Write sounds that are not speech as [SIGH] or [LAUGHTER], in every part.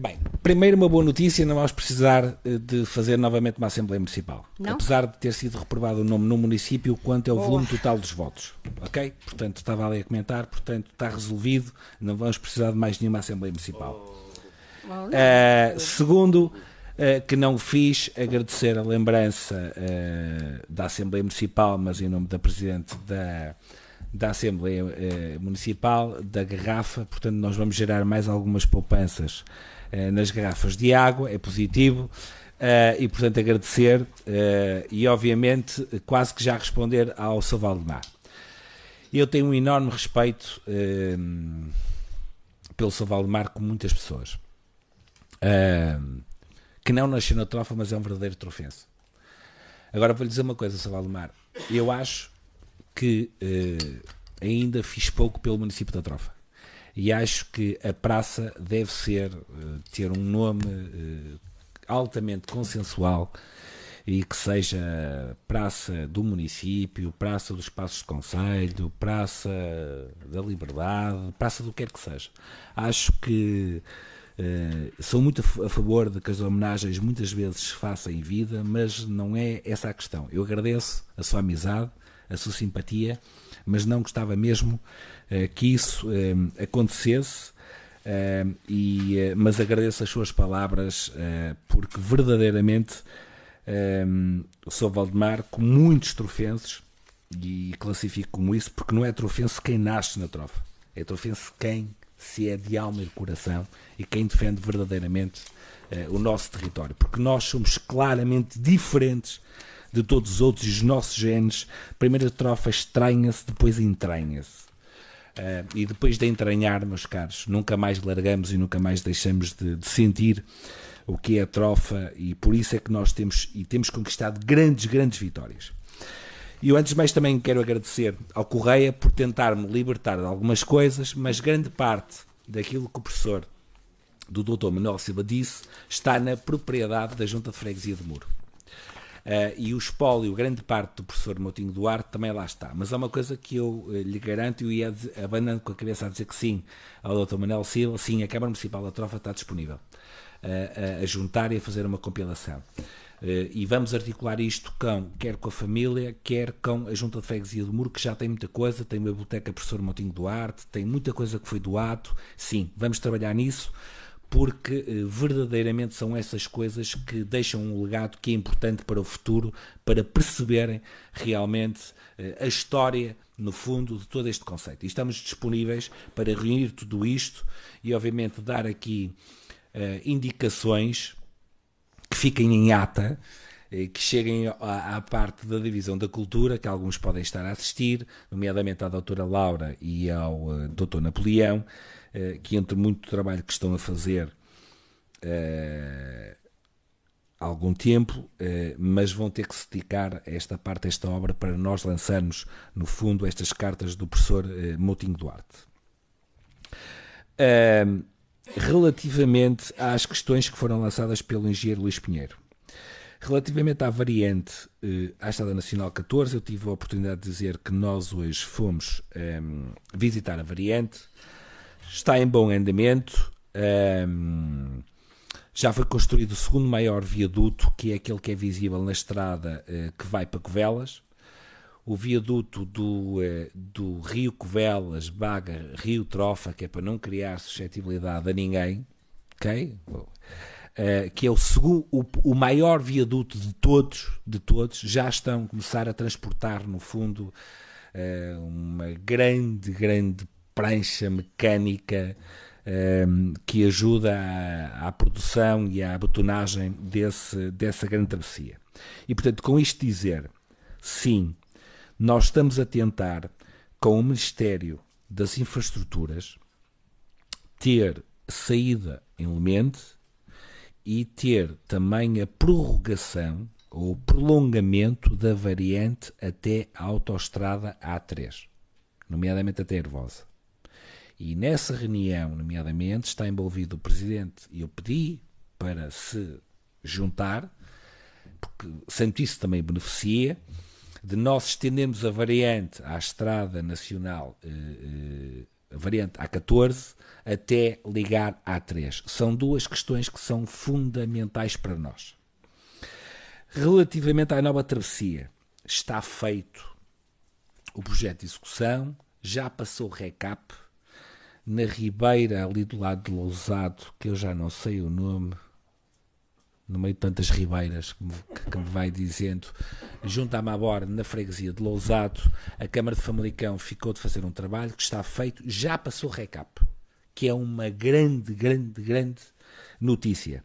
Bem, primeiro uma boa notícia, não vamos precisar eh, de fazer novamente uma Assembleia Municipal. Não? Apesar de ter sido reprovado o nome no município, quanto é o oh. volume total dos votos. Ok? Portanto, estava ali a comentar, portanto, está resolvido, não vamos precisar de mais nenhuma Assembleia Municipal. Oh. Uh, segundo, uh, que não fiz, agradecer a lembrança uh, da Assembleia Municipal, mas em nome da Presidente da da Assembleia eh, Municipal, da garrafa, portanto nós vamos gerar mais algumas poupanças eh, nas garrafas de água, é positivo. Uh, e portanto agradecer uh, e obviamente quase que já responder ao seu Valdemar. Eu tenho um enorme respeito uh, pelo seu Valdemar como muitas pessoas que não nasceu na trofa, mas é um verdadeiro trofense. Agora vou lhe dizer uma coisa, seu Valdemar. Eu acho que ainda fiz pouco pelo município da trofa e acho que a praça deve ser, eh, ter um nome eh, altamente consensual e que seja praça do município, praça dos passos de conselho, praça da liberdade, praça do que quer que seja. Acho que eh, sou muito a favor de que as homenagens muitas vezes se façam em vida, mas não é essa a questão. Eu agradeço a sua amizade, a sua simpatia, mas não gostava mesmo eh, que isso eh, acontecesse. Eh, e, mas agradeço as suas palavras porque verdadeiramente um, sou Valdemar com muitos trofenses e classifico como isso porque não é trofense quem nasce na trofa é trofense quem se é de alma e de coração e quem defende verdadeiramente uh, o nosso território porque nós somos claramente diferentes de todos os outros e os nossos genes primeiro a trofa estranha-se depois entranha-se Uh, e depois de entranhar, meus caros, nunca mais largamos e nunca mais deixamos de, de, sentir o que é a trofa e por isso é que nós temos e temos conquistado grandes, grandes vitórias. E eu antes de mais também quero agradecer ao Correia por tentar me libertar de algumas coisas, mas grande parte daquilo que o professor do Dr. Manuel Silva disse está na propriedade da Junta de Freguesia de Muro. Uh, e o espólio, grande parte do professor Moutinho Duarte também lá está. Mas há uma coisa que eu uh, lhe garanto, e eu ia abanando com a cabeça a dizer que sim ao Dr. Manuel Silva, sim, a Câmara Municipal da Trofa está disponível uh, a juntar e a fazer uma compilação. e vamos articular isto com, quer com a família, quer com a Junta de Freguesia do Muro, que já tem muita coisa, tem uma biblioteca professor Moutinho Duarte, tem muita coisa que foi doado, sim, vamos trabalhar nisso porque eh, verdadeiramente são essas coisas que deixam um legado que é importante para o futuro, para perceberem realmente eh, a história, no fundo, de todo este conceito. E estamos disponíveis para reunir tudo isto e, obviamente, dar aqui uh, indicações que fiquem em ata que cheguem à, parte da divisão da cultura, que alguns podem estar a assistir, nomeadamente à doutora Laura e ao uh, doutor Napoleão, eh, que entre muito trabalho que estão a fazer há eh, algum tempo, eh, mas vão ter que se dedicar a esta parte, a esta obra, para nós lançarmos, no fundo, estas cartas do professor Moutinho Duarte. Relativamente às questões que foram lançadas pelo engenheiro Luís Pinheiro. Relativamente à variante eh, à Estrada Nacional 14, eu tive a oportunidade de dizer que nós hoje fomos eh, visitar a variante está em bom andamento. Um, já foi construído o segundo maior viaduto, que é aquele que é visível na estrada uh, que vai para Covelas. O viaduto do, uh, do Rio Covelas, Baga, Rio Trofa, que é para não criar suscetibilidade a ninguém, ok? Uh, que é o, segundo, o, o, maior viaduto de todos, de todos, já estão a começar a transportar no fundo uma grande, grande prancha mecânica um, ehm, que ajuda à, à, produção e à botonagem desse, dessa grande travessia. E portanto, com isto dizer, sim, nós estamos a tentar, com o Ministério das Infraestruturas, ter saída em Lemente e ter também a prorrogação ou prolongamento da variante até a autoestrada A3, nomeadamente até a Hervosa. E nessa reunião, nomeadamente, está envolvido o Presidente. E eu pedi para se juntar, porque sendo isso também beneficia, de nós estendermos a variante à Estrada Nacional, eh, eh, a variante A14, até ligar A3. São duas questões que são fundamentais para nós. Relativamente à nova travessia, está feito o projeto de execução, já passou o recap, na Ribeira, ali do lado de Lousado, que eu já não sei o nome, no meio de tantas ribeiras que me, que me vai dizendo, junto à Mabor, na freguesia de Lousado, a Câmara de Famalicão ficou de fazer um trabalho que está feito, já passou recap, que é uma grande, grande, grande notícia.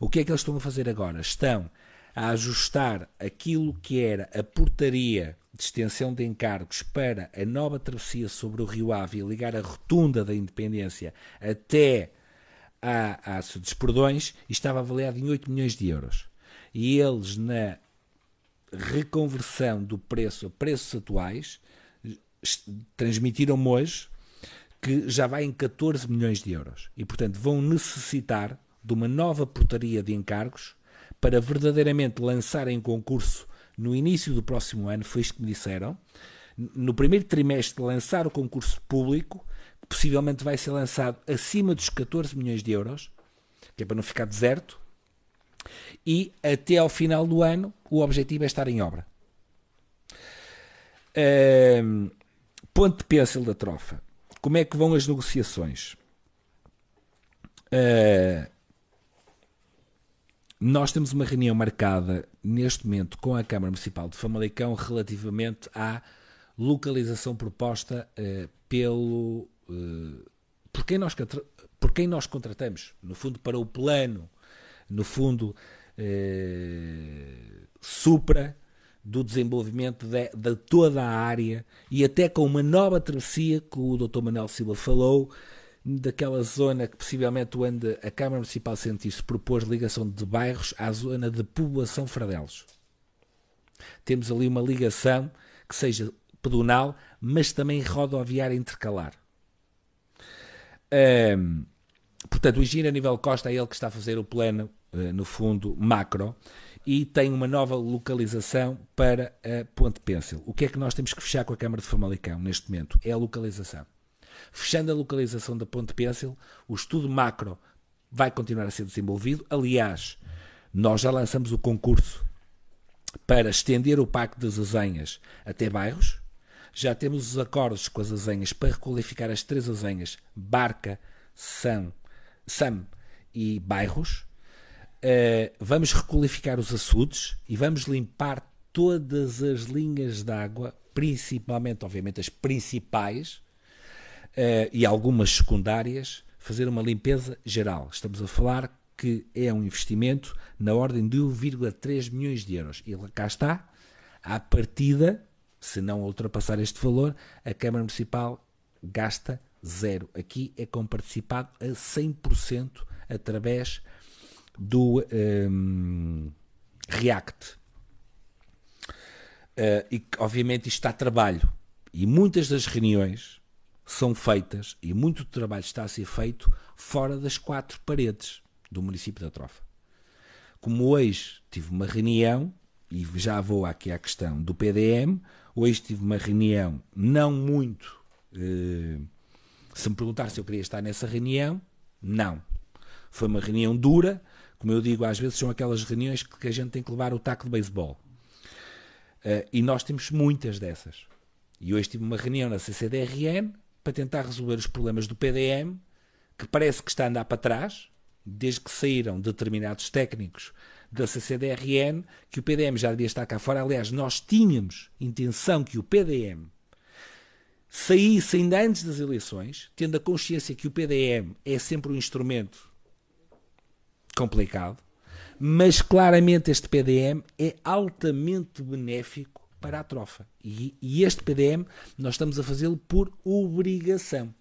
O que é que eles estão a fazer agora? Estão a ajustar aquilo que era a portaria de extensão de encargos para a nova travessia sobre o Rio Ave e ligar a rotunda da Independência até a, aço dos Perdões estava avaliado em 8 milhões de euros. E eles, na reconversão do preço a preços atuais, transmitiram-me hoje que já vai em 14 milhões de euros. E, portanto, vão necessitar de uma nova portaria de encargos para verdadeiramente lançar em concurso no início do próximo ano, foi isto que me disseram, no primeiro trimestre lançar o concurso público, que possivelmente vai ser lançado acima dos 14 milhões de euros, que é para não ficar deserto, e até ao final do ano o objetivo é estar em obra. Um, ponto de pêncil da trofa. Como é que vão as negociações? Uh, nós temos uma reunião marcada neste momento com a Câmara Municipal de Famalicão relativamente à localização proposta eh, pelo eh, por, quem nós, por quem nós contratamos, no fundo para o plano, no fundo eh, supra do desenvolvimento de, de, toda a área e até com uma nova travessia que o Dr. Manuel Silva falou daquela zona que possivelmente onde a Câmara Municipal Centro propôs ligação de bairros à zona de população Fradelos. Temos ali uma ligação que seja pedonal, mas também rodoviária intercalar. Um, portanto, o engenheiro Nível Costa é ele que está a fazer o plano, eh, no fundo, macro, e tem uma nova localização para a Ponte Pêncil. O que é que nós temos que fechar com a Câmara de Famalicão neste momento? É a localização. Fechando a localização da Ponte Pêncil, o estudo macro vai continuar a ser desenvolvido. Aliás, nós já lançamos o concurso para estender o Pacto das Azenhas até bairros. Já temos os acordos com as azenhas para requalificar as três azenhas, Barca, Sam, Sam e Bairros. Uh, vamos requalificar os açudes e vamos limpar todas as linhas de água, principalmente, obviamente, as principais, eh, e algumas secundárias, fazer uma limpeza geral. Estamos a falar que é um investimento na ordem de 1,3 milhões de euros. E cá está, à partida, se não ultrapassar este valor, a Câmara Municipal gasta zero. Aqui é com participado a 100% através do um, ehm, React. Uh, e obviamente isto a trabalho. E muitas das reuniões são feitas e muito trabalho está a ser feito fora das quatro paredes do município da Trofa. Como hoje tive uma reunião, e já vou aqui à questão do PDM, hoje tive uma reunião não muito. Eh, se me perguntar se eu queria estar nessa reunião, não. Foi uma reunião dura, como eu digo, às vezes são aquelas reuniões que a gente tem que levar o taco de beisebol. Uh, e nós temos muitas dessas. E hoje tive uma reunião na CCDRN para tentar resolver os problemas do PDM, que parece que está a andar para trás, desde que saíram determinados técnicos da CCDRN, que o PDM já devia estar cá fora. Aliás, nós tínhamos intenção que o PDM saísse ainda antes das eleições, tendo a consciência que o PDM é sempre um instrumento complicado, mas claramente este PDM é altamente benéfico para a trofa. E, e este PDM nós estamos a fazê-lo por obrigação,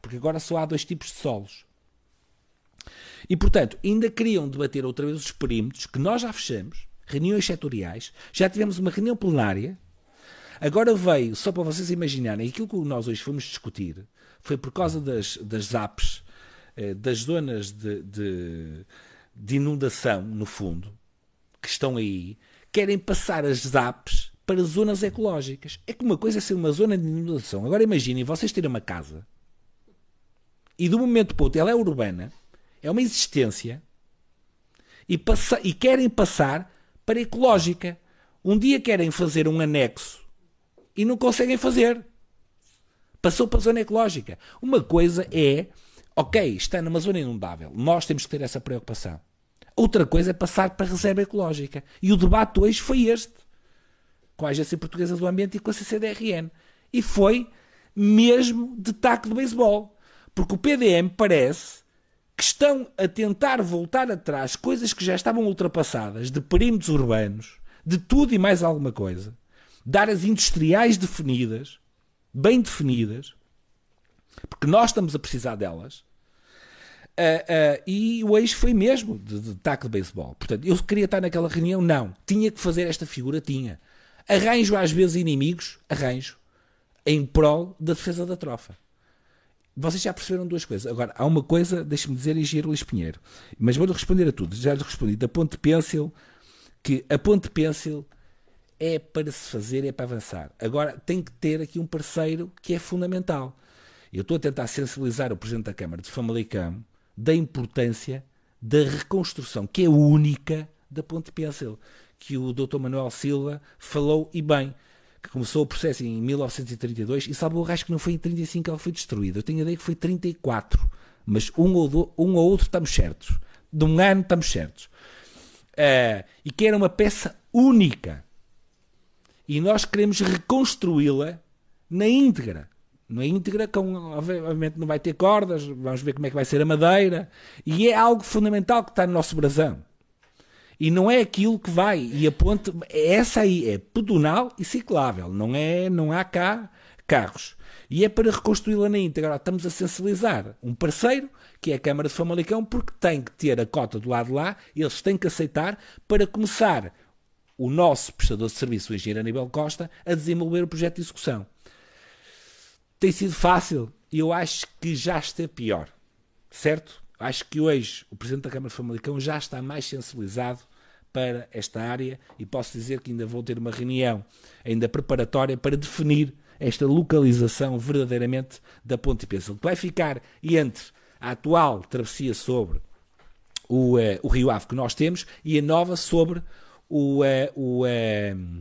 porque agora só há dois tipos de solos. E portanto, ainda queriam debater outra vez os perímetros que nós já fechamos, reuniões setoriais, já tivemos uma reunião plenária. Agora veio, só para vocês imaginarem, aquilo que nós hoje fomos discutir foi por causa das, das ZAPs, eh, das zonas de, de, de inundação, no fundo, que estão aí, querem passar as ZAPs para zonas ecológicas. É que uma coisa é ser uma zona de inundação. Agora imaginem vocês terem uma casa e de um momento para outro ela é urbana, é uma existência e, passa, e querem passar para ecológica. Um dia querem fazer um anexo e não conseguem fazer. Passou para a zona ecológica. Uma coisa é, ok, está numa zona inundável, nós temos que ter essa preocupação. Outra coisa é passar para a reserva ecológica. E o debate hoje foi este com a Agência Portuguesa do Ambiente e com a CCDRN. E foi mesmo de taco de beisebol. Porque o PDM parece que estão a tentar voltar atrás coisas que já estavam ultrapassadas de perímetros urbanos, de tudo e mais alguma coisa, de áreas industriais definidas, bem definidas, porque nós estamos a precisar delas. Uh, uh, e o eixo foi mesmo de, de taco de beisebol. Portanto, eu queria estar naquela reunião? Não. Tinha que fazer esta figura? Tinha. Arranjo às vezes inimigos, arranjo, em prol da defesa da trofa. Vocês já perceberam duas coisas. Agora, há uma coisa, deixe-me dizer, Engenheiro Luís Pinheiro, mas vou-lhe responder a tudo. Já lhe respondi da Ponte Pêncil, que a Ponte Pêncil é para se fazer, é para avançar. Agora, tem que ter aqui um parceiro que é fundamental. Eu estou a tentar sensibilizar o Presidente da Câmara de Famalicão da importância da reconstrução, que é única, da Ponte Pêncil que o Dr. Manuel Silva falou e bem, que começou o processo em 1932 e salvou o acho que não foi em 35 que ela foi destruída Eu tenho a ideia que foi 34, mas um ou, do, um ou outro estamos certos. De um ano estamos certos. Uh, e que era uma peça única. E nós queremos reconstruí-la na íntegra. Na íntegra, com, obviamente não vai ter cordas, vamos ver como é que vai ser a madeira. E é algo fundamental que está no nosso brasão e não é aquilo que vai. E a ponte, é essa aí é pedonal e ciclável, não, é, não há cá carros. E é para reconstruí-la na íntegra. estamos a sensibilizar um parceiro, que é a Câmara de Famalicão, porque tem que ter a cota do lado de lá, eles têm que aceitar para começar o nosso prestador de serviço, o engenheiro Aníbal Costa, a desenvolver o projeto de execução. Tem sido fácil? e Eu acho que já está pior, certo? Acho que hoje o Presidente da Câmara de Famalicão já está mais sensibilizado para esta área e posso dizer que ainda vou ter uma reunião ainda preparatória para definir esta localização verdadeiramente da Ponte Pêssego, que vai ficar entre a atual travessia sobre o, uh, o Rio Ave que nós temos e a nova sobre o, uh, o, uh,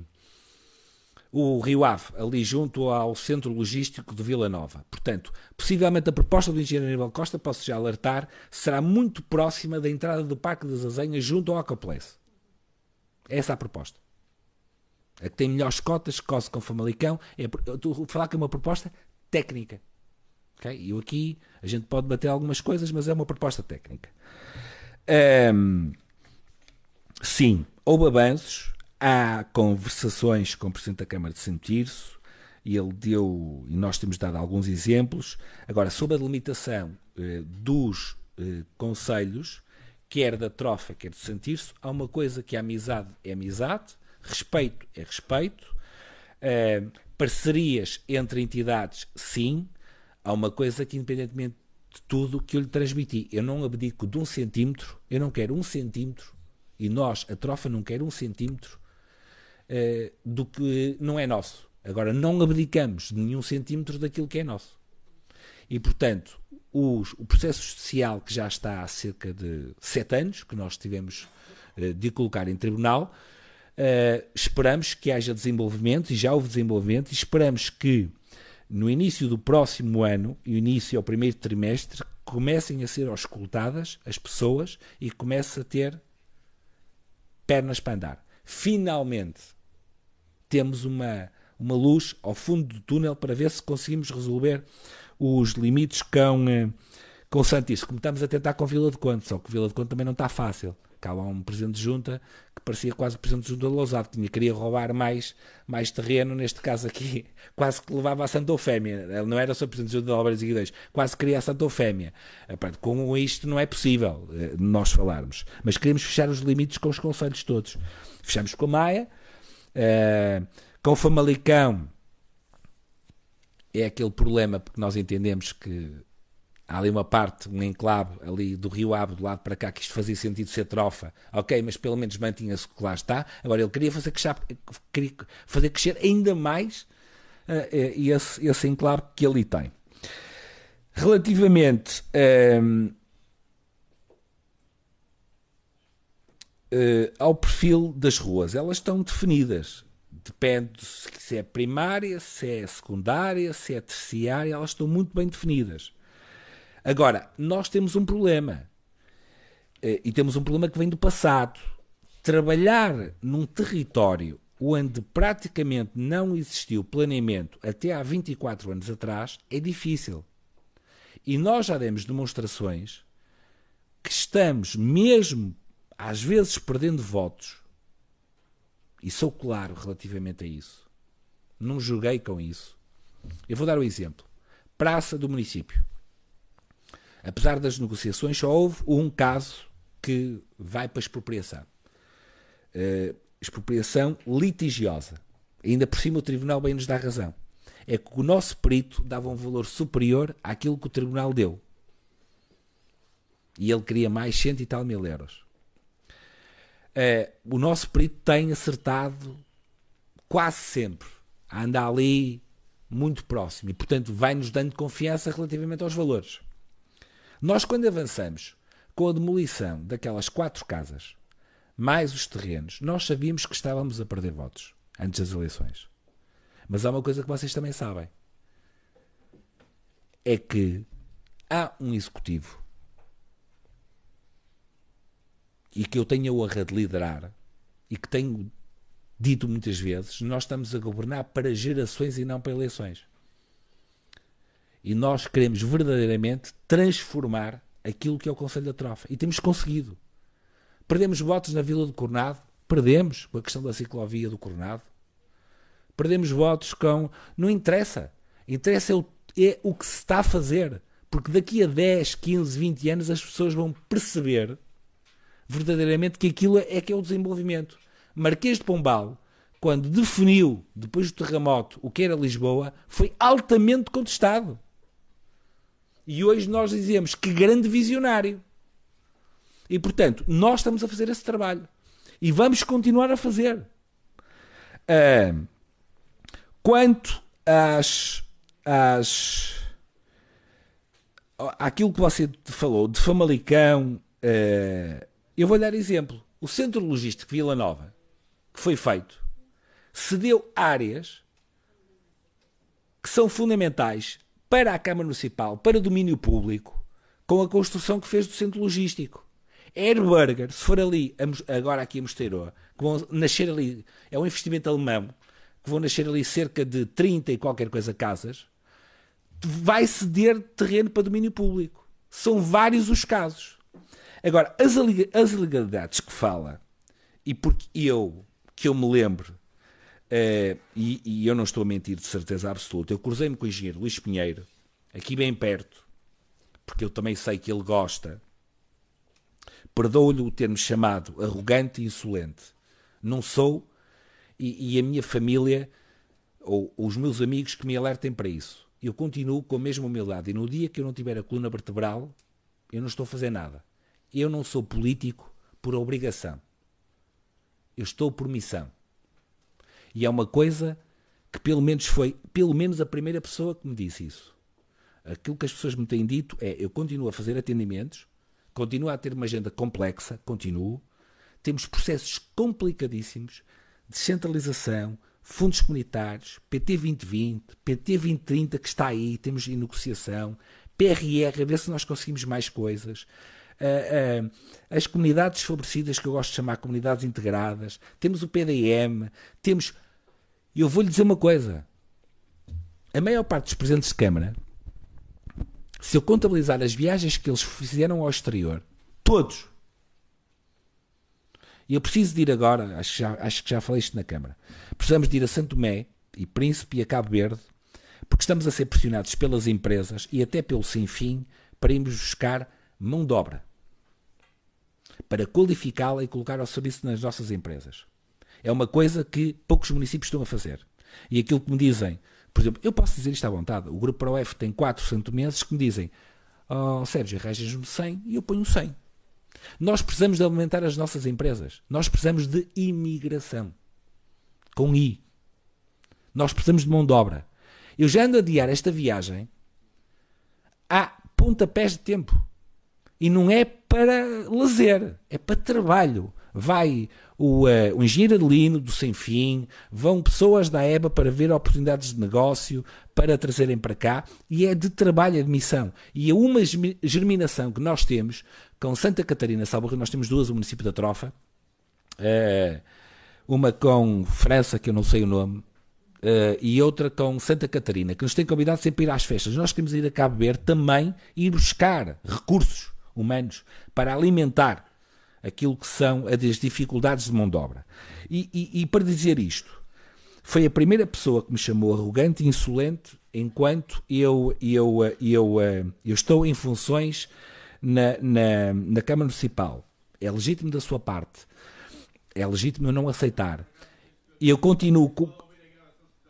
o Rio Ave, ali junto ao centro logístico de Vila Nova. Portanto, possivelmente a proposta do engenheiro Aníbal Costa, posso já alertar, será muito próxima da entrada do Parque das Azenhas junto ao Acaplex. Essa é a proposta. A que tem melhores cotas, cose com o Famalicão. É, estou a falar que é uma proposta técnica. Okay? Eu aqui, a gente pode bater algumas coisas, mas é uma proposta técnica. Um, sim, houve avanços. Há conversações com o Presidente da Câmara de sentir-se e ele deu, e nós temos dado alguns exemplos. Agora, sobre a delimitação eh, dos eh, conselhos, quer da trofa, quer de sentir-se, há uma coisa que a amizade é amizade, respeito é respeito, uh, parcerias entre entidades, sim, há uma coisa que, independentemente de tudo que eu lhe transmiti, eu não abdico de um centímetro, eu não quero um centímetro, e nós, a trofa, não quer um centímetro uh, do que não é nosso. Agora, não abdicamos de nenhum centímetro daquilo que é nosso. E, portanto, os, o processo judicial que já está há cerca de sete anos, que nós tivemos eh, de colocar em tribunal, uh, esperamos que haja desenvolvimento, e já houve desenvolvimento, e esperamos que no início do próximo ano, e início ao primeiro trimestre, comecem a ser auscultadas as pessoas e comece a ter pernas para andar. Finalmente, temos uma, uma luz ao fundo do túnel para ver se conseguimos resolver os limites com, eh, com o Santos. estamos a tentar com Vila de Conto, só que Vila de Conto também não está fácil. Cá lá um presidente de junta que parecia quase o presidente de junta de Lousado, que queria roubar mais, mais terreno, neste caso aqui, [LAUGHS] quase que levava a Santa Ofémia. Ele não era só presidente de junta de obras e Guidões, quase queria a Santa Ofémia. Eh, com isto não é possível eh, nós falarmos. Mas queremos fechar os limites com os conselhos todos. Fechamos com a Maia, com o Famalicão é aquele problema porque nós entendemos que há ali uma parte, um enclave ali do Rio Ave, do lado para cá, que isto fazia sentido ser trofa, ok, mas pelo menos mantinha-se que lá está. Agora ele queria fazer, queria fazer crescer ainda mais uh, esse, esse enclave que ali tem. Relativamente um, ehm, uh, eh, ao perfil das ruas, elas estão definidas depende se é primária, se é secundária, se é terciária, elas estão muito bem definidas. Agora, nós temos um problema. Eh, e temos um problema que vem do passado. Trabalhar num território onde praticamente não existiu planeamento até há 24 anos atrás é difícil. E nós já demos demonstrações que estamos mesmo às vezes perdendo votos e sou claro relativamente a isso, não julguei com isso. Eu vou dar um exemplo: Praça do Município. Apesar das negociações, só houve um caso que vai para expropriação. Uh, expropriação litigiosa. Ainda por cima, o Tribunal bem nos dá razão. É que o nosso perito dava um valor superior àquilo que o Tribunal deu. E ele queria mais cento e tal mil euros. É, o nosso perito tem acertado quase sempre. Anda ali muito próximo e, portanto, vai-nos dando confiança relativamente aos valores. Nós, quando avançamos com a demolição daquelas quatro casas, mais os terrenos, nós sabíamos que estávamos a perder votos antes das eleições. Mas há uma coisa que vocês também sabem: é que há um executivo e que eu tenho a honra de liderar e que tenho dito muitas vezes, nós estamos a governar para gerações e não para eleições. E nós queremos verdadeiramente transformar aquilo que é o Conselho da Trofa. E temos conseguido. Perdemos votos na Vila do Coronado, perdemos com a questão da ciclovia do Coronado. Perdemos votos com. Não interessa. Interessa é o, é o que se está a fazer. Porque daqui a 10, 15, 20 anos as pessoas vão perceber verdadeiramente que aquilo é que é o desenvolvimento. Marquês de Pombal, quando definiu, depois do terremoto, o que era Lisboa, foi altamente contestado. E hoje nós dizemos que grande visionário. E portanto, nós estamos a fazer esse trabalho. E vamos continuar a fazer. Uh, quanto às, às. àquilo que você falou de Famalicão. Uh, eu vou dar exemplo. O centro logístico Vila Nova, que foi feito, cedeu áreas que são fundamentais para a Câmara Municipal, para o domínio público, com a construção que fez do centro logístico. Airburger, se for ali, agora aqui a Mosteiroa, que vão nascer ali, é um investimento alemão, que vão nascer ali cerca de 30 e qualquer coisa casas, vai ceder terreno para domínio público. São vários os casos. Agora, as, as ilegalidades que fala, e porque eu, que eu me lembro, uh, e, e, eu não estou a mentir de certeza absoluta, eu cruzei-me com o engenheiro Luís Pinheiro, aqui bem perto, porque eu também sei que ele gosta, perdoo-lhe o termo chamado arrogante e insolente. Não sou, e, e a minha família, ou, ou os meus amigos que me alertem para isso. Eu continuo com a mesma humildade, e no dia que eu não tiver a coluna vertebral, eu não estou a fazer nada. Eu não sou político por obrigação. Eu estou por missão. E é uma coisa que pelo menos foi, pelo menos a primeira pessoa que me disse isso. Aquilo que as pessoas me têm dito é, eu continuo a fazer atendimentos, continuo a ter uma agenda complexa, continuo. Temos processos complicadíssimos, descentralização, fundos comunitários, PT 2020, PT 2030 que está aí, temos em negociação, PRR, a ver se nós conseguimos mais coisas uh, uh, as comunidades favorecidas, que eu gosto de chamar comunidades integradas, temos o PDM, temos. Eu vou-lhe dizer uma coisa: a maior parte dos presidentes de Câmara, se eu contabilizar as viagens que eles fizeram ao exterior, todos, e eu preciso de ir agora, acho que, já, acho que já falei isto na Câmara. Precisamos de ir a Santo Mé e Príncipe e a Cabo Verde, porque estamos a ser pressionados pelas empresas e até pelo sem fim para irmos buscar mão de obra para qualificá-la e colocar ao serviço nas nossas empresas. É uma coisa que poucos municípios estão a fazer. E aquilo que me dizem, por exemplo, eu posso dizer isto à vontade, o Grupo ProF tem quatro santomenses que me dizem oh, Sérgio, arranjas-me 100 e eu ponho 100. Nós precisamos de aumentar as nossas empresas. Nós precisamos de imigração. Com I. Nós precisamos de mão de obra. Eu já ando a adiar esta viagem há pontapés de tempo. E não é para lazer, é para trabalho. Vai o, uh, o engenheiro Adelino do Sem Fim, vão pessoas da EBA para ver oportunidades de negócio, para trazerem para cá, e é de trabalho de admissão. E é uma germinação que nós temos com Santa Catarina, Salvo nós temos duas, o município da Trofa, uh, uma com França, que eu não sei o nome, Uh, e outra com Santa Catarina, que nos tem convidado sempre a ir às festas. Nós queremos ir a Cabo Verde também e buscar recursos humanos para alimentar aquilo que são as dificuldades de mão de obra. E, e, e para dizer isto, foi a primeira pessoa que me chamou arrogante e insolente enquanto eu, eu, eu, eu, eh, eu estou em funções na, na, na Câmara Municipal. É legítimo da sua parte. É legítimo eu não aceitar. E eu continuo com,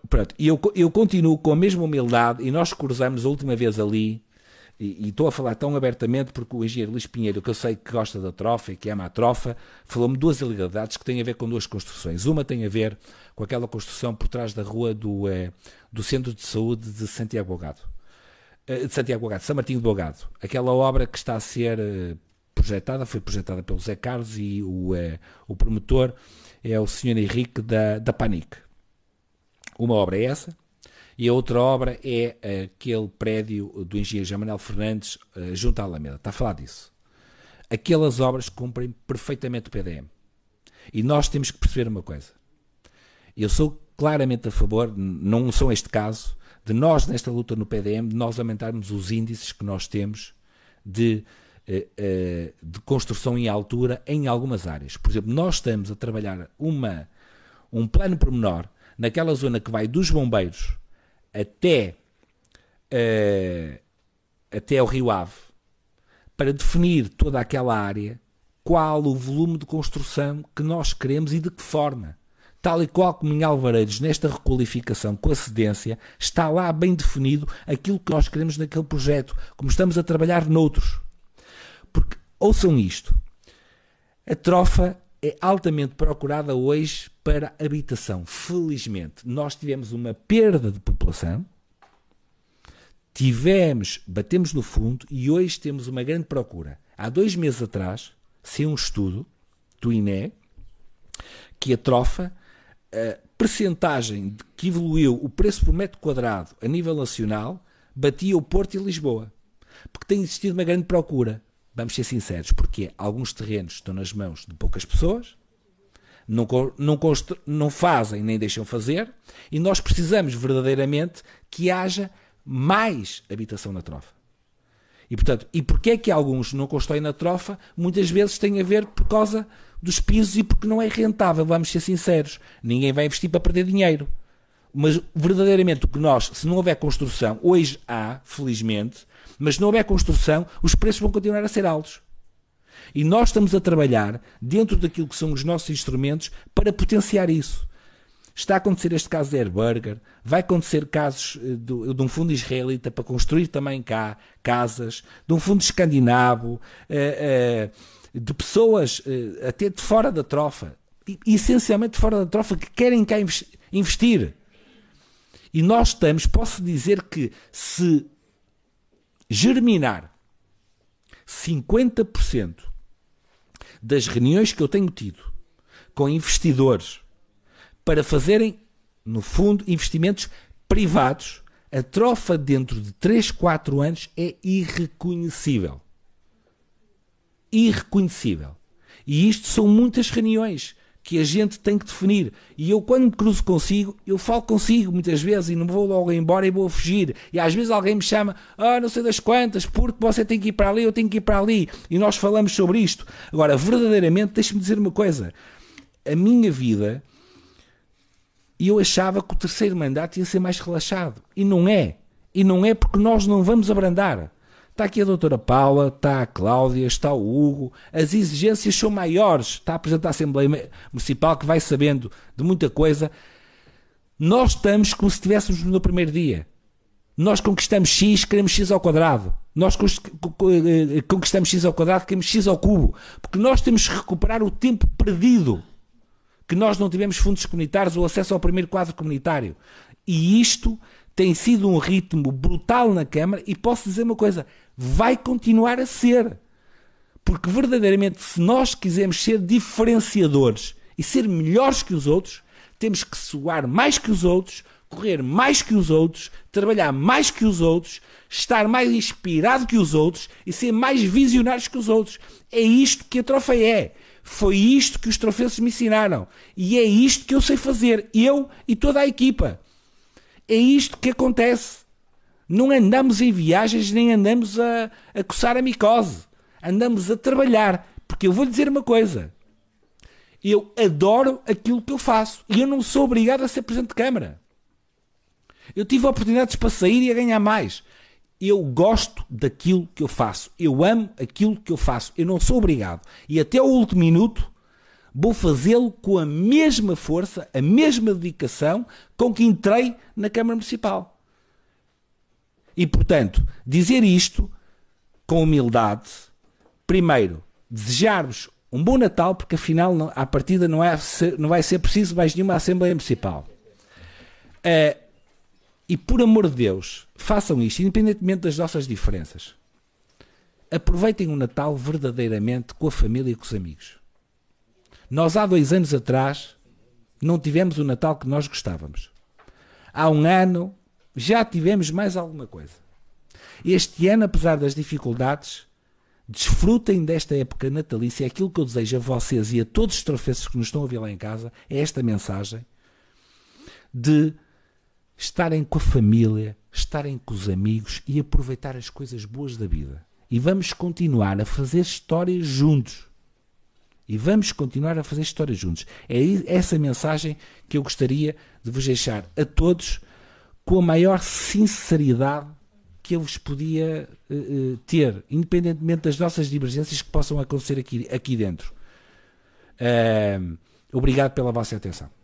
pronto, eu, eu continuo com a mesma humildade e nós cruzamos a última vez ali e, e estou a falar tão abertamente porque o engenheiro Luís Pinheiro, que eu sei que gosta da trofa e que ama a trofa, falou-me duas ilegalidades que têm a ver com duas construções. Uma tem a ver com aquela construção por trás da rua do, eh, do Centro de Saúde de Santiago Bogado. Eh, de Santiago Bogado, São Martinho de Bogado. Aquela obra que está a ser eh, projetada, foi projetada pelo Zé Carlos e o, o promotor é o Sr. Henrique da, da Panic. Uma obra é essa, e a outra obra é aquele prédio do engenheiro Jamanel Fernandes eh, junto à Alameda. Está a falar disso. Aquelas obras cumprem perfeitamente o PDM. E nós temos que perceber uma coisa. Eu sou claramente a favor, não são este caso, de nós, nesta luta no PDM, de nós aumentarmos os índices que nós temos de, eh, eh, de construção em altura em algumas áreas. Por exemplo, nós estamos a trabalhar uma, um plano pormenor naquela zona que vai dos bombeiros até, uh, até o Rio Ave para definir toda aquela área qual o volume de construção que nós queremos e de que forma. Tal e qual como em Alvaredos, nesta requalificação com a cedência, está lá bem definido aquilo que nós queremos naquele projeto, como estamos a trabalhar noutros. Porque, ouçam isto, a trofa é altamente procurada hoje para habitação. Felizmente, nós tivemos uma perda de população, tivemos, batemos no fundo e hoje temos uma grande procura. Há dois meses atrás, saiu um estudo do INE que atrofa a eh, percentagem que evoluiu o preço por metro quadrado a nível nacional batia o Porto e Lisboa. Porque tem existido uma grande procura. Vamos ser sinceros, porque alguns terrenos estão nas mãos de poucas pessoas, não, não, não fazem nem deixam fazer, e nós precisamos verdadeiramente que haja mais habitação na trofa. E portanto, e porquê é que alguns não constroem na trofa? Muitas vezes tem a ver por causa dos pisos e porque não é rentável, vamos ser sinceros. Ninguém vai investir para perder dinheiro. Mas verdadeiramente o que nós, se não houver construção, hoje há, felizmente, mas se não houver construção, os preços vão continuar a ser altos. E nós estamos a trabalhar dentro daquilo que são os nossos instrumentos para potenciar isso. Está a acontecer este caso da Airburger, vai acontecer casos eh, do de um fundo israelita para construir também cá casas, de um fundo escandinavo, eh, eh, de pessoas até de fora da trofa, essencialmente de fora da trofa, que querem cá investir. E nós estamos, posso dizer que se germinar 50% das reuniões que eu tenho tido com investidores para fazerem, no fundo, investimentos privados, a trofa dentro de 3, 4 anos é irreconhecível. Irreconhecível. E isto são muitas reuniões que a gente tem que definir. E eu, quando me cruzo consigo, eu falo consigo muitas vezes e não vou logo embora e vou fugir. E às vezes alguém me chama, ah, não sei das quantas, porque você tem que ir para ali, eu tenho que ir para ali. E nós falamos sobre isto. Agora, verdadeiramente, deixe-me dizer uma coisa. A minha vida, eu achava que o terceiro mandato ia ser mais relaxado. E não é. E não é porque nós não vamos abrandar. Está aqui a doutora Paula, está a Cláudia, está o Hugo. As exigências são maiores. Está a Presidente da Assembleia Municipal que vai sabendo de muita coisa. Nós estamos como se estivéssemos no primeiro dia. Nós conquistamos X, queremos X ao quadrado. Nós eh, eh, conquistamos X ao quadrado, queremos X ao cubo. Porque nós temos que recuperar o tempo perdido que nós não tivemos fundos comunitários ou acesso ao primeiro quadro comunitário. E isto tem sido um ritmo brutal na Câmara e posso dizer uma coisa: vai continuar a ser. Porque verdadeiramente, se nós quisermos ser diferenciadores e ser melhores que os outros, temos que suar mais que os outros, correr mais que os outros, trabalhar mais que os outros, estar mais inspirado que os outros e ser mais visionários que os outros. É isto que a trofa é. Foi isto que os troféus me ensinaram. E é isto que eu sei fazer, eu e toda a equipa é isto que acontece. Não andamos em viagens nem andamos a, a coçar a micose. Andamos a trabalhar. Porque eu vou lhe dizer uma coisa. Eu adoro aquilo que eu faço. E eu não sou obrigado a ser presidente de Câmara. Eu tive oportunidades para sair e a ganhar mais. Eu gosto daquilo que eu faço. Eu amo aquilo que eu faço. Eu não sou obrigado. E até o último minuto vou fazê-lo com a mesma força, a mesma dedicação com que entrei na Câmara Municipal. E, portanto, dizer isto com humildade, primeiro, desejar-vos um bom Natal, porque afinal, à partida, não, é, não vai ser preciso mais nenhuma Assembleia Municipal. Uh, e, por amor de Deus, façam isto, independentemente das nossas diferenças. Aproveitem o Natal verdadeiramente com a família e com os amigos. Nós há dois anos atrás não tivemos o Natal que nós gostávamos. Há um ano já tivemos mais alguma coisa. Este ano, apesar das dificuldades, desfrutem desta época natalícia. É aquilo que eu desejo a vocês e a todos os trofeços que nos estão a ouvir lá em casa é esta mensagem de estarem com a família, estarem com os amigos e aproveitar as coisas boas da vida. E vamos continuar a fazer histórias juntos. E vamos continuar a fazer história juntos. É essa mensagem que eu gostaria de vos deixar a todos com a maior sinceridade que eu vos podia uh, ter, independentemente das nossas divergências que possam acontecer aqui, aqui dentro. Uh, obrigado pela vossa atenção.